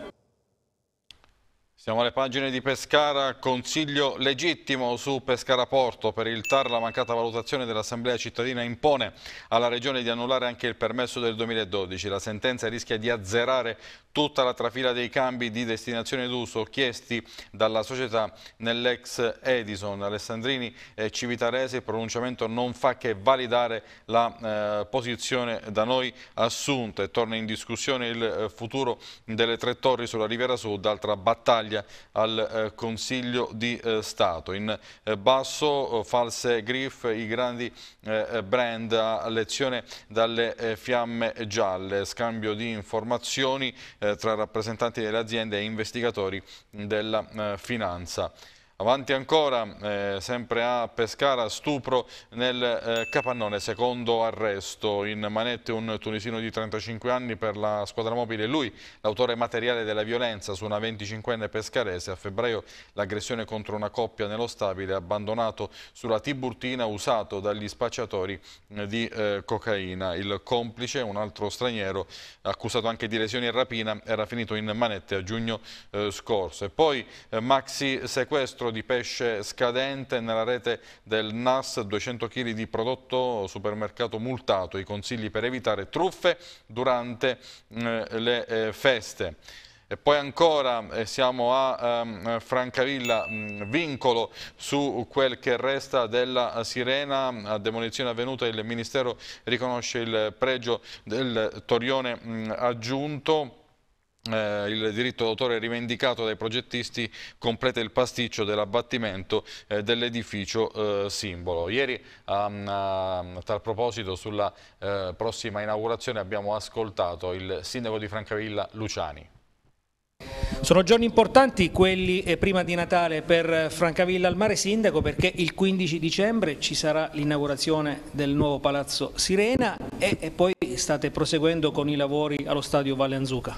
Siamo alle pagine di Pescara, consiglio legittimo su Pescara Porto. Per il TAR la mancata valutazione dell'Assemblea cittadina impone alla Regione di annullare anche il permesso del 2012. La sentenza rischia di azzerare tutta la trafila dei cambi di destinazione d'uso chiesti dalla società nell'ex Edison. Alessandrini e Civitarese il pronunciamento non fa che validare la eh, posizione da noi assunta e torna in discussione il eh, futuro delle tre torri sulla Riviera Sud, altra battaglia Italia al eh, Consiglio di eh, Stato. In eh, basso false griff, i grandi brand a lezione dalle fiamme gialle, scambio di informazioni tra rappresentanti delle aziende e investigatori della finanza. Avanti ancora, eh, sempre a Pescara, stupro nel eh, capannone, secondo arresto. In manette un tunisino di 35 anni per la squadra mobile. Lui, l'autore materiale della violenza su una 25enne pescarese. A febbraio l'aggressione contro una coppia nello stabile, abbandonato sulla Tiburtina, usato dagli spacciatori eh, di eh, cocaina. Il complice, un altro straniero, accusato anche di lesioni e rapina, era finito in manette a giugno eh, scorso. E poi eh, maxi sequestro di pesce scadente nella rete del NAS, 200 kg di prodotto supermercato multato, i consigli per evitare truffe durante eh, le eh, feste. E poi ancora eh, siamo a ehm, Francavilla, mh, mm, vincolo su quel che resta della sirena, a demolizione avvenuta il Ministero riconosce il pregio del torione mh, mm, aggiunto. Eh, il diritto d'autore rivendicato dai progettisti completa il pasticcio dell'abbattimento eh, dell'edificio eh, simbolo. Ieri um, a tal proposito sulla eh, prossima inaugurazione abbiamo ascoltato il sindaco di Francavilla Luciani. Sono giorni importanti quelli eh, prima di Natale per Francavilla al Mare Sindaco perché il 15 dicembre ci sarà l'inaugurazione del nuovo Palazzo Sirena e poi state proseguendo con i lavori allo stadio Valle Anzuca.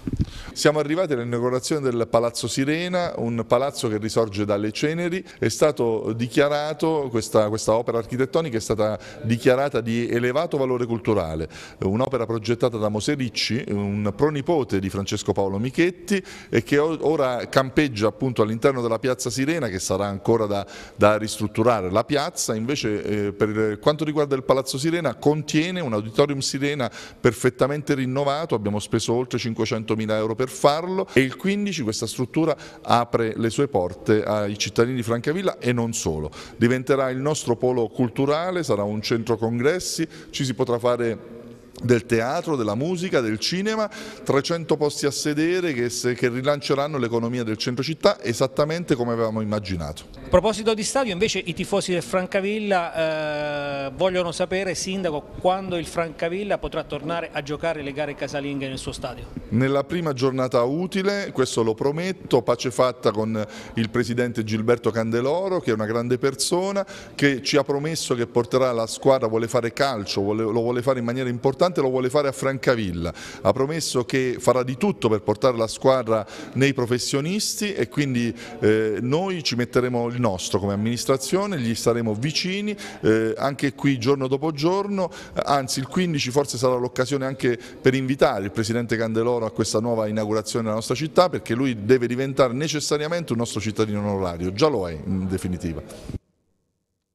Siamo arrivati all'inaugurazione del Palazzo Sirena, un palazzo che risorge dalle ceneri, è stato dichiarato, questa, questa opera architettonica è stata dichiarata di elevato valore culturale, un'opera progettata da Mosè Ricci, un pronipote di Francesco Paolo Michetti e che ora campeggia appunto all'interno della piazza Sirena che sarà ancora da, da ristrutturare. La piazza invece eh, per quanto riguarda il Palazzo Sirena contiene un auditorium Sirena perfettamente rinnovato, abbiamo speso oltre 500 mila euro per farlo e il 15 questa struttura apre le sue porte ai cittadini di Francavilla e non solo. Diventerà il nostro polo culturale, sarà un centro congressi, ci si potrà fare del teatro, della musica, del cinema, 300 posti a sedere che, se, che rilanceranno l'economia del centro città esattamente come avevamo immaginato. A proposito di stadio invece i tifosi del Francavilla eh, vogliono sapere, Sindaco, quando il Francavilla potrà tornare a giocare le gare casalinghe nel suo stadio? Nella prima giornata utile, questo lo prometto, pace fatta con il Presidente Gilberto Candeloro che è una grande persona che ci ha promesso che porterà la squadra, vuole fare calcio, vuole, lo vuole fare in maniera importante importante lo vuole fare a Francavilla, ha promesso che farà di tutto per portare la squadra nei professionisti e quindi eh, noi ci metteremo il nostro come amministrazione, gli staremo vicini eh, anche qui giorno dopo giorno, anzi il 15 forse sarà l'occasione anche per invitare il Presidente Candeloro a questa nuova inaugurazione della nostra città perché lui deve diventare necessariamente un nostro cittadino onorario, già lo è in definitiva.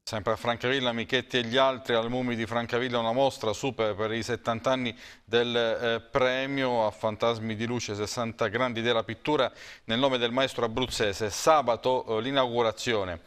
Sempre a Francavilla, Michetti e gli altri al Mumi di Francavilla una mostra super per i 70 anni del eh, premio a Fantasmi di Luce 60 grandi della pittura nel nome del maestro abruzzese. Sabato eh, l'inaugurazione.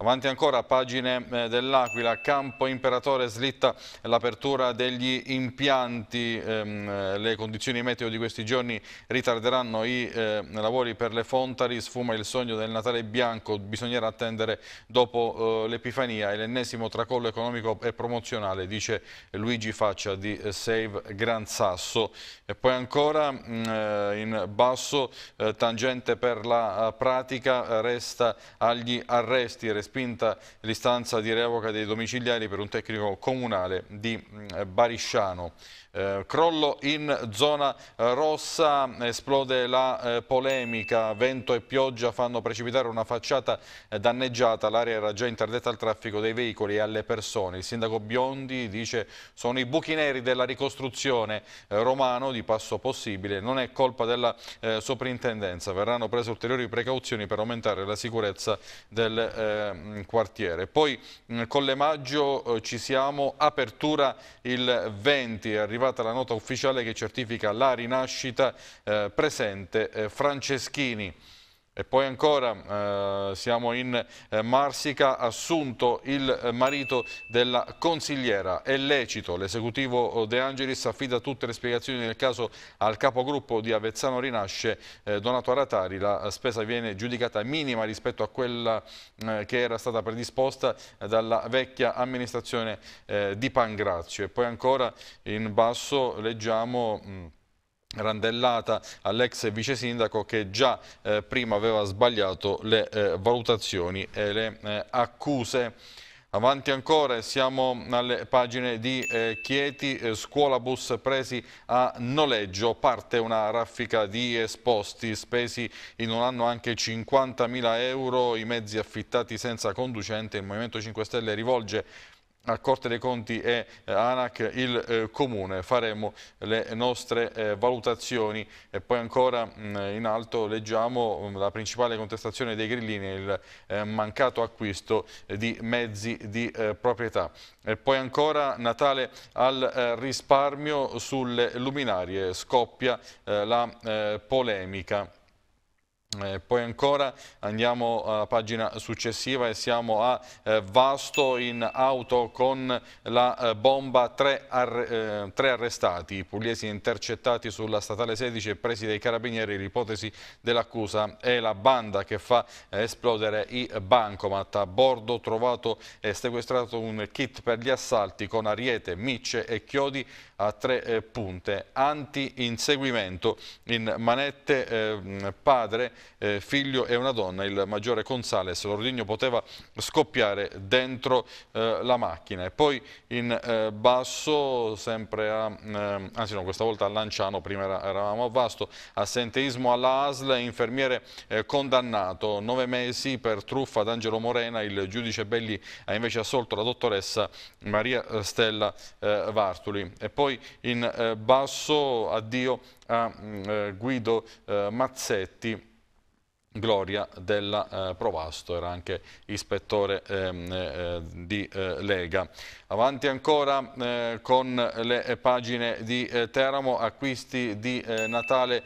Avanti ancora, pagine eh, dell'Aquila, Campo Imperatore slitta l'apertura degli impianti, ehm, eh, le condizioni meteo di questi giorni ritarderanno i eh, lavori per le fontari, sfuma il sogno del Natale bianco, bisognerà attendere dopo l'Epifania, l'ennesimo tracollo economico e promozionale, dice Luigi Faccia di Save Gran Sasso. E poi ancora mm, in basso, tangente per la pratica, resta agli arresti respinta l'istanza di revoca dei domiciliari per un tecnico comunale di mm, Barisciano. Eh, crollo in zona eh, rossa, esplode la eh, polemica, vento e pioggia fanno precipitare una facciata eh, danneggiata, l'area era già interdetta al traffico dei veicoli e alle persone. Il sindaco Biondi dice sono i buchi neri della ricostruzione eh, romano di passo possibile, non è colpa della soprintendenza, verranno prese ulteriori precauzioni per aumentare la sicurezza del ehm, quartiere. Poi mm, con le maggio ci siamo, apertura il 20, arriva arrivata la nota ufficiale che certifica la rinascita eh, presente eh, Franceschini. E poi ancora eh, siamo in eh, Marsica, assunto il eh, marito della consigliera, è lecito. L'esecutivo eh, De Angelis affida tutte le spiegazioni del caso al capogruppo di Avezzano Rinasce, eh, Donato Aratari. La spesa viene giudicata minima rispetto a quella che era stata predisposta dalla vecchia amministrazione di Pangrazio. E poi ancora in basso leggiamo... Mh, mm, randellata all'ex vice sindaco che già eh, prima aveva sbagliato le eh, valutazioni e le eh, accuse. Avanti ancora, siamo alle pagine di eh, Chieti, eh, scuola bus presi a noleggio, parte una raffica di esposti, spesi in un anno anche 50.000 euro, i mezzi affittati senza conducente, il Movimento 5 Stelle rivolge a Corte dei Conti e eh, ANAC il eh, Comune. Faremo le nostre eh, valutazioni e poi ancora mh, mm, in alto leggiamo mh, mm, la principale contestazione dei grillini, il eh, mancato acquisto eh, di mezzi di eh, proprietà. E poi ancora Natale al risparmio sulle luminarie, scoppia la polemica. Eh, poi ancora andiamo alla eh, pagina successiva e siamo a eh, Vasto in auto con la eh, bomba, tre, ar eh, tre arrestati, i pugliesi intercettati sulla statale 16 e presi dai carabinieri, l'ipotesi dell'accusa è la banda che fa eh, esplodere i bancomat, a bordo trovato e sequestrato un kit per gli assalti con ariete, micce e chiodi a tre punte, anti-inseguimento in manette padre eh, figlio e una donna, il maggiore Consales, L'ordigno poteva scoppiare dentro eh, la macchina. E poi in eh, basso, sempre a, eh, anzi no, questa volta a Lanciano, prima era, eravamo a Vasto, assenteismo alla ASL, infermiere eh, condannato, nove mesi per truffa ad Angelo Morena, il giudice Belli ha invece assolto la dottoressa Maria eh, Stella Vartuli. E poi in basso addio a mm, Guido Mazzetti Gloria della eh, Provasto, era anche ispettore ehm, eh, di eh, Lega. Avanti ancora eh, con le pagine di eh, Teramo, acquisti di eh, Natale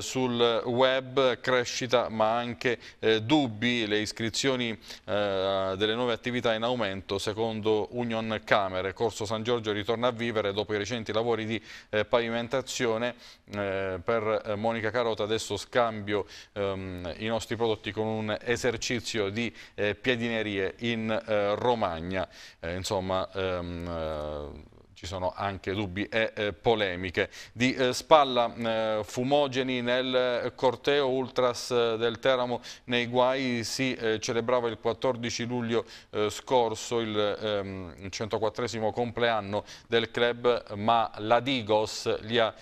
sul web, crescita ma anche dubbi, le iscrizioni delle nuove attività in aumento secondo Union Camere, Corso San Giorgio ritorna a vivere dopo i recenti lavori di pavimentazione per Monica Carota adesso scambio ehm, in nostri prodotti con un esercizio di eh, piedinerie in eh, Romagna. Eh, insomma, ehm, eh, ci sono anche dubbi e eh, polemiche. Di eh, spalla eh, fumogeni nel eh, corteo ultras eh, del Teramo nei guai si celebrava il 14 luglio scorso il ehm, 104 compleanno del club ma la Digos li ha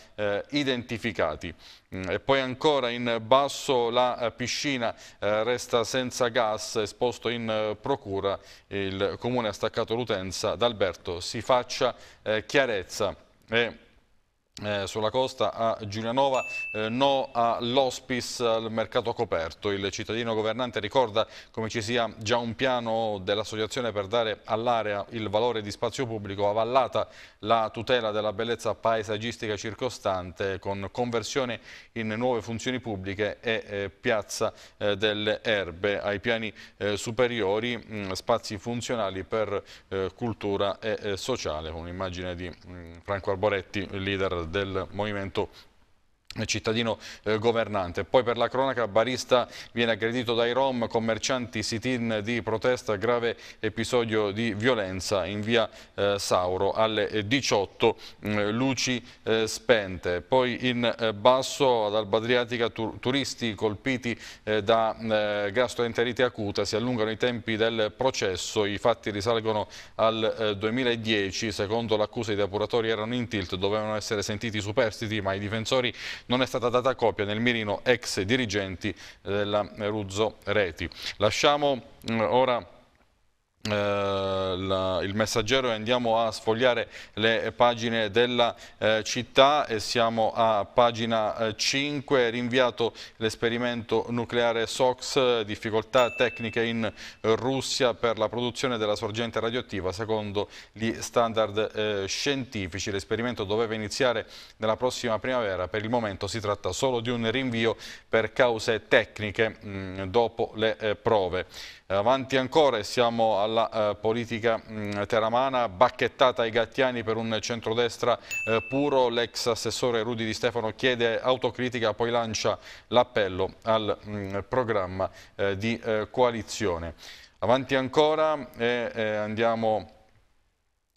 identificati. Mm, e poi ancora in basso la eh, piscina eh, resta senza gas, esposto in eh, procura, il Comune ha staccato l'utenza, d'Alberto si faccia chiarezza. E eh, sulla costa a Giulianova, eh, no all'ospice al mercato coperto. Il cittadino governante ricorda come ci sia già un piano dell'associazione per dare all'area il valore di spazio pubblico, avallata la tutela della bellezza paesaggistica circostante con conversione in nuove funzioni pubbliche e eh, piazza eh, delle erbe. Ai piani eh, superiori mh, mm, spazi funzionali per eh, cultura e sociale, con un'immagine di mh, mm, Franco Arboretti, leader del Movimento cittadino eh, governante. Poi per la cronaca barista viene aggredito dai rom, commercianti sit-in di protesta, grave episodio di violenza in via eh, Sauro alle 18, eh, mh, mm, luci eh, spente. Poi in eh, basso ad Alba Adriatica tur turisti colpiti eh, da mm, gastroenterite acuta, si allungano i tempi del processo, i fatti risalgono al 2010, secondo l'accusa i depuratori erano in tilt, dovevano essere sentiti superstiti ma i difensori non è stata data copia nel mirino ex dirigenti della Ruzzo Reti. Lasciamo eh, ora eh, la, il messaggero e andiamo a sfogliare le pagine della eh, città e siamo a pagina eh, 5 rinviato l'esperimento nucleare SOX difficoltà tecniche in Russia per la produzione della sorgente radioattiva secondo gli standard eh, scientifici l'esperimento doveva iniziare nella prossima primavera per il momento si tratta solo di un rinvio per cause tecniche mh, mm, dopo le eh, prove eh, avanti ancora e siamo alla eh, politica mh, mm, teramana, bacchettata ai gattiani per un centrodestra eh, puro, l'ex assessore Rudi Di Stefano chiede autocritica, poi lancia l'appello al mh, mm, programma eh, di eh, coalizione. Avanti ancora e eh, andiamo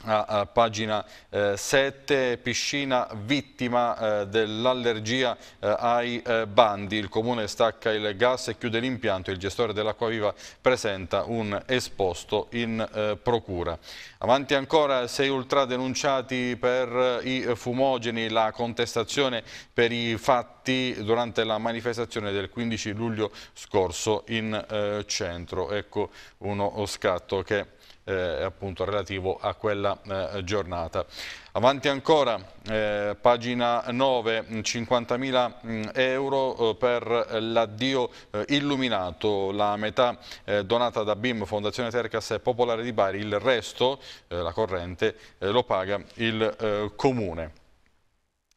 a, a, pagina eh, 7, piscina vittima eh, dell'allergia eh, ai eh, bandi. Il comune stacca il gas e chiude l'impianto. Il gestore dell'acqua viva presenta un esposto in eh, procura. Avanti ancora sei ultra denunciati per eh, i fumogeni, la contestazione per i fatti durante la manifestazione del 15 luglio scorso in centro. Ecco uno scatto che eh, appunto relativo a quella eh, giornata. Avanti ancora, eh, pagina 9, 50.000 mm, euro eh, per l'addio eh, illuminato, la metà eh, donata da BIM, Fondazione Tercas e Popolare di Bari, il resto, la corrente, lo paga il Comune.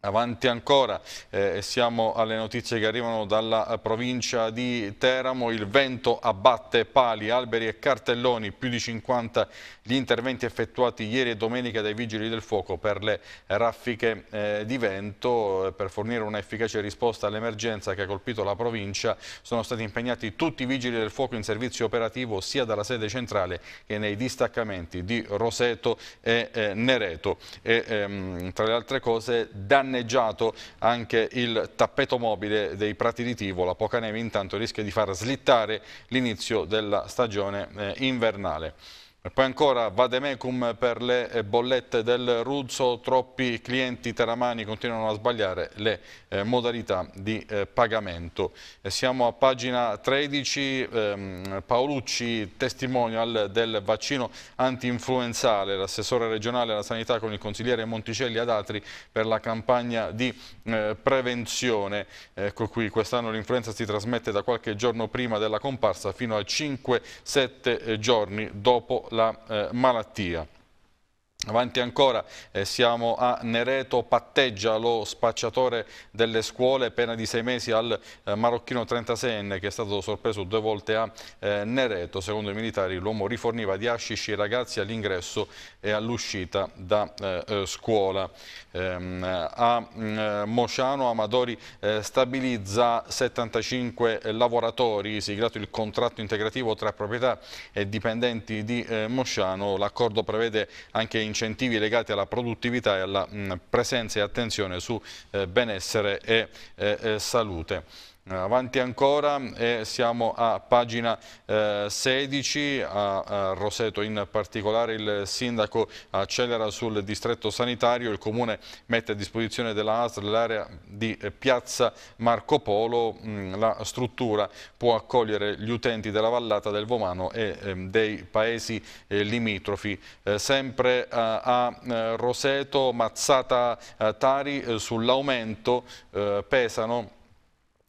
Avanti ancora, eh, siamo alle notizie che arrivano dalla provincia di Teramo, il vento abbatte pali, alberi e cartelloni, più di 50 gli interventi effettuati ieri e domenica dai Vigili del Fuoco per le raffiche eh, di vento, eh, per fornire un'efficace risposta all'emergenza che ha colpito la provincia sono stati impegnati tutti i Vigili del Fuoco in servizio operativo sia dalla sede centrale che nei distaccamenti di Roseto e eh, Nereto e ehm, tra le altre cose danni danneggiato anche il tappeto mobile dei prati di Tivo. La poca neve intanto rischia di far slittare l'inizio della stagione eh, invernale. E poi ancora Vademecum per le eh, bollette del Ruzzo, troppi clienti teramani continuano a sbagliare le eh, modalità di eh, pagamento. E siamo a pagina 13, ehm, Paolucci testimonial del vaccino anti-influenzale, l'assessore regionale alla sanità con il consigliere Monticelli ad Atri per la campagna di eh, prevenzione. Ecco qui, quest'anno l'influenza si trasmette da qualche giorno prima della comparsa fino a 5-7 eh, giorni dopo la eh, malattia. Avanti ancora, eh, siamo a Nereto, patteggia lo spacciatore delle scuole, pena di sei mesi al eh, marocchino 36enne che è stato sorpreso due volte a eh, Nereto. Secondo i militari l'uomo riforniva di ascici i ragazzi all'ingresso e all'uscita da eh, eh, scuola. Ehm, a mm, Mociano Amadori eh, stabilizza 75 lavoratori, siglato il contratto integrativo tra proprietà e dipendenti di Mociano. L'accordo prevede anche in incentivi legati alla produttività e alla presenza e attenzione su eh, benessere e eh, eh, salute. Avanti ancora e siamo a pagina eh, 16, a, a, Roseto in particolare il sindaco accelera sul distretto sanitario, il comune mette a disposizione della ASL l'area di eh, piazza Marco Polo, mh, mm, la struttura può accogliere gli utenti della vallata del Vomano e ehm, dei paesi eh, limitrofi. Eh, sempre a eh, Roseto, Mazzata eh, Tari sull'aumento pesano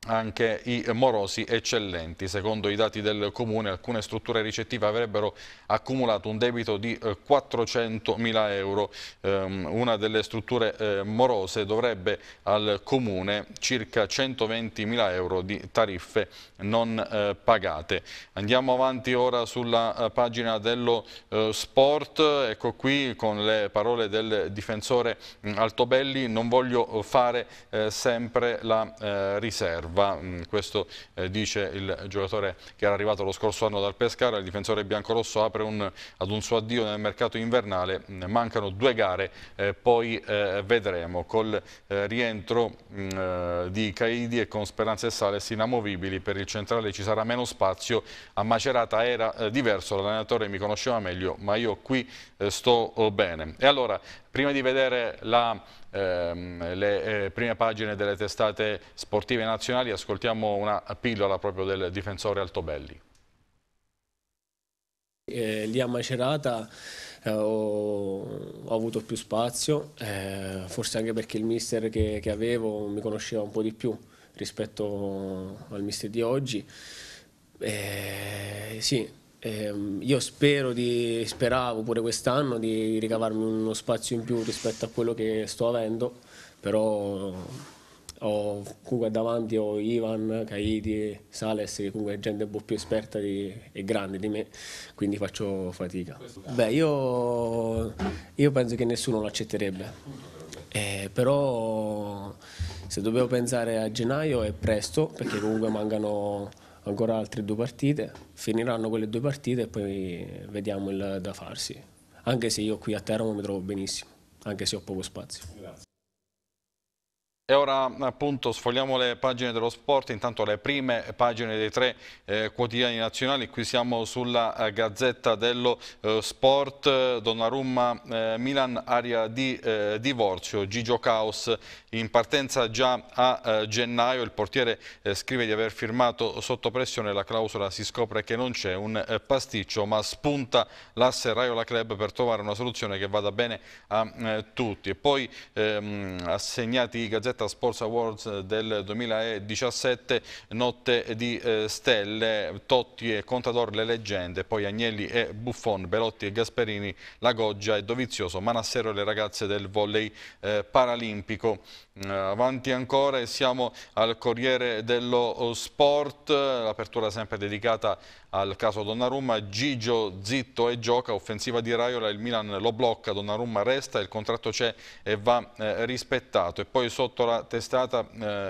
anche i morosi eccellenti. Secondo i dati del Comune alcune strutture ricettive avrebbero accumulato un debito di 400 eh, mila euro. Ehm, una delle strutture eh, morose dovrebbe al Comune circa 120 mila euro di tariffe non eh, pagate. Andiamo avanti ora sulla pagina dello sport. Ecco qui con le parole del difensore mm, Altobelli non voglio fare sempre la riserva va, mm, questo eh, dice il giocatore che era arrivato lo scorso anno dal Pescara, il difensore biancorosso apre un, ad un suo addio nel mercato invernale, mm, mancano due gare, eh, poi eh, vedremo col rientro mm, di Caidi e con Speranza e Sales inamovibili per il centrale ci sarà meno spazio, a Macerata era diverso, l'allenatore mi conosceva meglio ma io qui sto oh, bene. E allora prima di vedere la ehm, le eh, prime pagine delle testate sportive nazionali, ascoltiamo una pillola proprio del difensore Altobelli. Eh, lì a Macerata eh, ho, ho, avuto più spazio, eh, forse anche perché il mister che, che, avevo mi conosceva un po' di più rispetto al mister di oggi. Eh, sì, eh, io spero di, speravo pure quest'anno di ricavarmi uno spazio in più rispetto a quello che sto avendo, però ho comunque davanti ho Ivan, Caidi, Sales che comunque è gente un po' più esperta di, e grande di me, quindi faccio fatica. Beh, io, io penso che nessuno lo accetterebbe. Eh, però se dobbiamo pensare a gennaio è presto perché comunque mancano ancora altre due partite, finiranno quelle due partite e poi vediamo il da farsi, anche se io qui a Teramo mi trovo benissimo, anche se ho poco spazio. Grazie. E ora appunto sfogliamo le pagine dello sport, intanto le prime pagine dei tre eh, quotidiani nazionali, qui siamo sulla eh, Gazzetta dello eh, Sport, Donnarumma eh, Milan, aria di eh, divorzio, Gigio Caos in partenza già a eh, gennaio, il portiere scrive di aver firmato sotto pressione la clausola, si scopre che non c'è un pasticcio ma spunta l'asse Raiola Club per trovare una soluzione che vada bene a tutti. E poi ehm, assegnati Gazzetta Calenzetta Sports Awards eh, del 2017, Notte di eh, Stelle, Totti e Contador le leggende, poi Agnelli e Buffon, Belotti e Gasperini, La Goggia e Dovizioso, Manassero e le ragazze del volley eh, paralimpico. Eh, avanti ancora e siamo al Corriere dello Sport, l'apertura sempre dedicata al caso Donnarumma, Gigio zitto e gioca, offensiva di Raiola, il Milan lo blocca, Donnarumma resta, il contratto c'è e va eh, rispettato e poi sotto la testata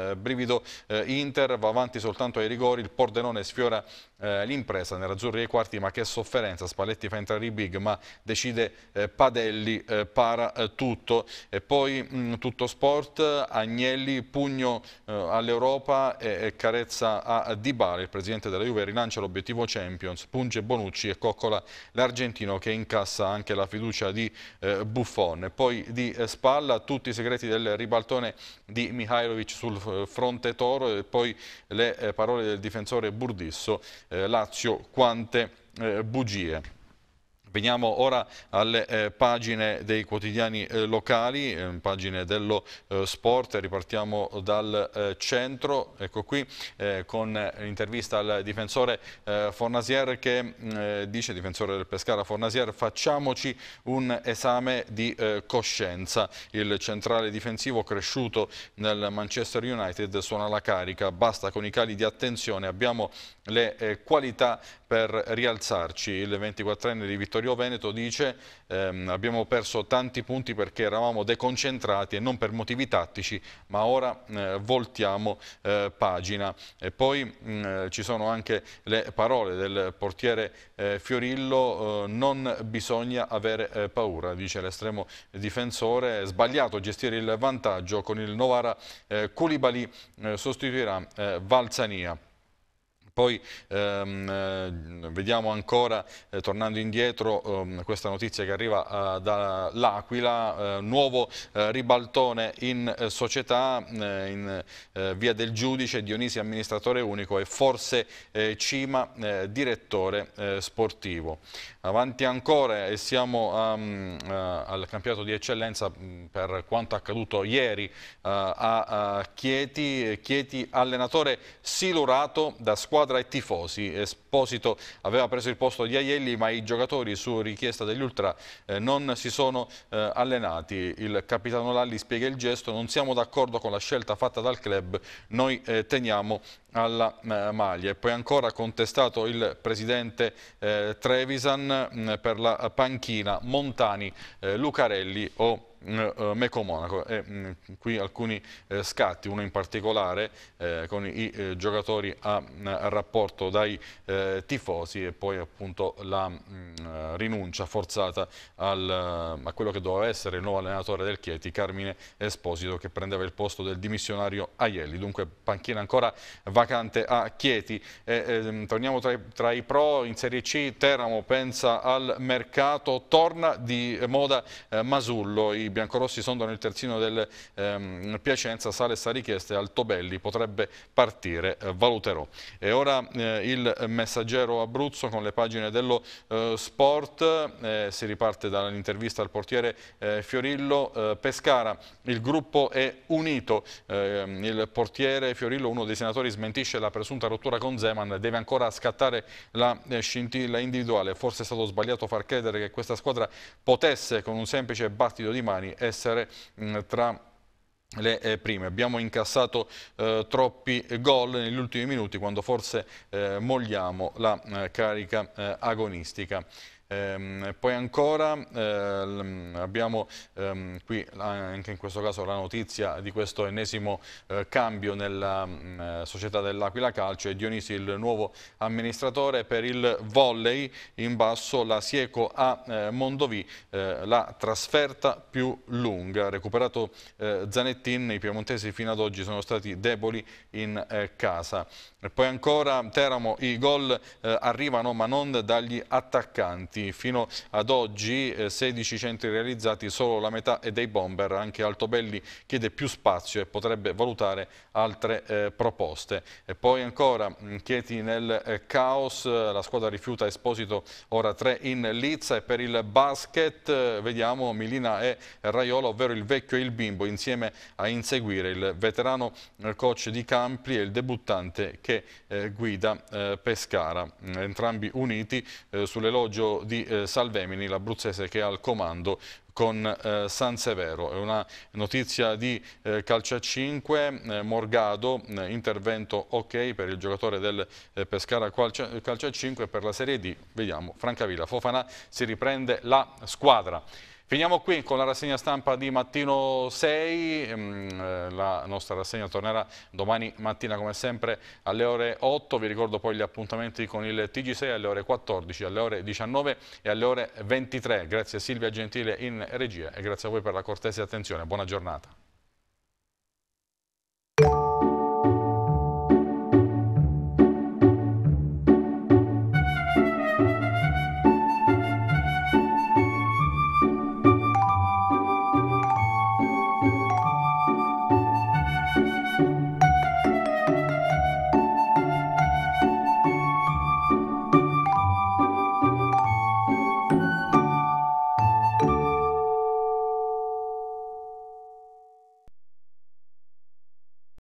eh, brivido eh, Inter, va avanti soltanto ai rigori, il Pordenone sfiora eh, l'impresa nerazzurri ai quarti ma che sofferenza Spalletti fa entrare i big ma decide eh, Padelli eh, para eh, tutto e poi mh, mm, tutto sport Agnelli pugno eh, all'Europa e, e, carezza a, a Dybala il presidente della Juve rilancia l'obiettivo Champions punge Bonucci e coccola l'argentino che incassa anche la fiducia di eh, Buffon e poi di Spalla tutti i segreti del ribaltone di Mihailovic sul fronte toro e poi le parole del difensore Burdisso eh, Lazio quante eh, bugie. Veniamo ora alle eh, pagine dei quotidiani eh, locali, eh, pagine dello eh, sport, ripartiamo dal eh, centro, ecco qui, eh, con l'intervista al difensore Fornasier che mm, dice, difensore del Pescara Fornasier, facciamoci un esame di coscienza. Il centrale difensivo cresciuto nel Manchester United suona la carica, basta con i cali di attenzione, abbiamo le qualità per rialzarci. Il 24enne di Vittorio Veneto dice ehm, abbiamo perso tanti punti perché eravamo deconcentrati e non per motivi tattici, ma ora eh, voltiamo eh, pagina. E poi mh, mm, eh, ci sono anche le parole del portiere eh, Fiorillo, eh, non bisogna avere eh, paura, dice l'estremo difensore, è sbagliato gestire il vantaggio con il Novara eh, Koulibaly sostituirà Valzania. Poi ehm, eh, vediamo ancora, eh, tornando indietro, ehm, questa notizia che arriva eh, dall'Aquila, eh, nuovo eh, ribaltone in eh, società, in via del giudice, Dionisi amministratore unico e forse Cima direttore sportivo. Avanti ancora e siamo um, uh, al campionato di eccellenza mm, per quanto accaduto ieri uh, a, a Chieti, Chieti allenatore silurato da squadra squadra e tifosi. Esposito aveva preso il posto di Aielli ma i giocatori su richiesta degli Ultra eh, non si sono eh, allenati. Il capitano Lalli spiega il gesto, non siamo d'accordo con la scelta fatta dal club, noi eh, teniamo alla eh, maglia. E poi ancora contestato il presidente eh, Trevisan mh, mm, per la panchina Montani, eh, Lucarelli o mm, Meco Monaco e mm, qui alcuni scatti, uno in particolare con i giocatori a, a, rapporto dai eh, tifosi e poi appunto la mh, mm, eh, rinuncia forzata al, eh, a quello che doveva essere il nuovo allenatore del Chieti, Carmine Esposito, che prendeva il posto del dimissionario Aielli. Dunque panchina ancora vacante a Chieti. E, e, ehm, torniamo tra i, tra i pro in Serie C, Teramo pensa al mercato, torna di moda eh, Masullo, i biancorossi sondano il terzino del ehm, Piacenza, sale sta richiesta e Altobelli potrebbe partire, eh, valuterò. E ora eh, il messaggio Messaggero Abruzzo con le pagine dello eh, sport, eh, si riparte dall'intervista al portiere eh, Fiorillo, eh, Pescara, il gruppo è unito, ehm, il portiere Fiorillo, uno dei senatori, smentisce la presunta rottura con Zeman, deve ancora scattare la eh, scintilla individuale, forse è stato sbagliato far credere che questa squadra potesse con un semplice battito di mani essere mh, tra le eh, prime. Abbiamo incassato eh, troppi gol negli ultimi minuti quando forse eh, mogliamo la eh, carica eh, agonistica. Ehm, poi ancora ehm, abbiamo ehm, qui anche in questo caso la notizia di questo ennesimo eh, cambio nella mh, mm, eh, società dell'Aquila Calcio e Dionisi il nuovo amministratore per il volley in basso la Sieco a eh, Mondovì eh, la trasferta più lunga recuperato eh, Zanettin i piemontesi fino ad oggi sono stati deboli in eh, casa e poi ancora Teramo i gol arrivano ma non dagli attaccanti fatti. Fino ad oggi eh, 16 centri realizzati, solo la metà è dei bomber, anche Altobelli chiede più spazio e potrebbe valutare altre eh, proposte. E poi ancora mm, Chieti nel eh, caos, la squadra rifiuta Esposito ora 3 in Lizza e per il basket eh, vediamo Milina e Raiola, ovvero il vecchio e il bimbo, insieme a inseguire il veterano eh, coach di Campli e il debuttante che eh, guida Pescara. Mm, entrambi uniti sull'elogio di eh, Salvemini, l'abruzzese che ha al comando con eh, San Severo. È una notizia di eh, calcio a 5, eh, Morgado, eh, intervento ok per il giocatore del eh, Pescara calcio a 5 per la Serie D. Vediamo, Francavilla, Fofana si riprende la squadra. Finiamo qui con la rassegna stampa di mattino 6, mm, eh, la nostra rassegna tornerà domani mattina come sempre alle ore 8, vi ricordo poi gli appuntamenti con il TG6 alle ore 14, alle ore 19 e alle ore 23. Grazie a Silvia Gentile in regia e grazie a voi per la cortese attenzione, buona giornata.